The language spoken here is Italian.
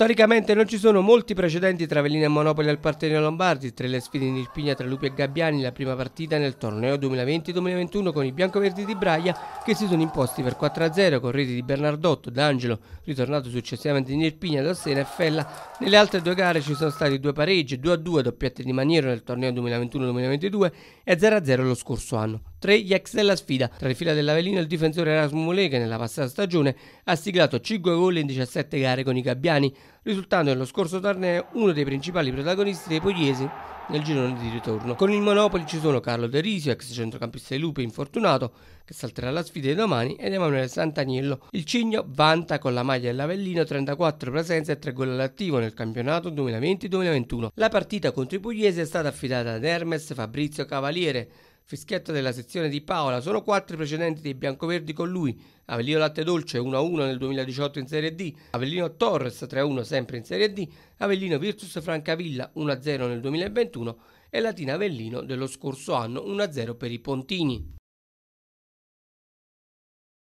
Storicamente non ci sono molti precedenti tra Velina e Monopoli al Partenio Lombardi, tra le sfide in Irpigna tra Lupi e Gabbiani, la prima partita nel torneo 2020-2021 con i biancoverdi di Braia che si sono imposti per 4-0 con reti di Bernardotto, D'Angelo, ritornato successivamente in Irpigna, Dossena e Fella. Nelle altre due gare ci sono stati due pareggi, 2-2 doppiette di Maniero nel torneo 2021-2022 e 0-0 lo scorso anno tre gli ex della sfida. Tra le fila dell'Avellino il difensore Erasmus Mule che nella passata stagione ha siglato 5 gol in 17 gare con i gabbiani, risultando nello scorso torneo uno dei principali protagonisti dei pugliesi nel girone di ritorno. Con il Monopoli ci sono Carlo De Risio, ex centrocampista di Lupe infortunato, che salterà la sfida di domani, ed Emanuele Sant'Agnello. Il Cigno vanta con la maglia dell'Avellino 34 presenze e 3 gol all'attivo nel campionato 2020-2021. La partita contro i pugliesi è stata affidata ad Hermes Fabrizio Cavaliere, fischietta della sezione di Paola, solo quattro precedenti dei biancoverdi con lui. Avellino Latte Dolce 1-1 nel 2018 in Serie D, Avellino Torres 3-1 sempre in Serie D, Avellino Virtus Francavilla 1-0 nel 2021 e Latina Avellino dello scorso anno 1-0 per i Pontini.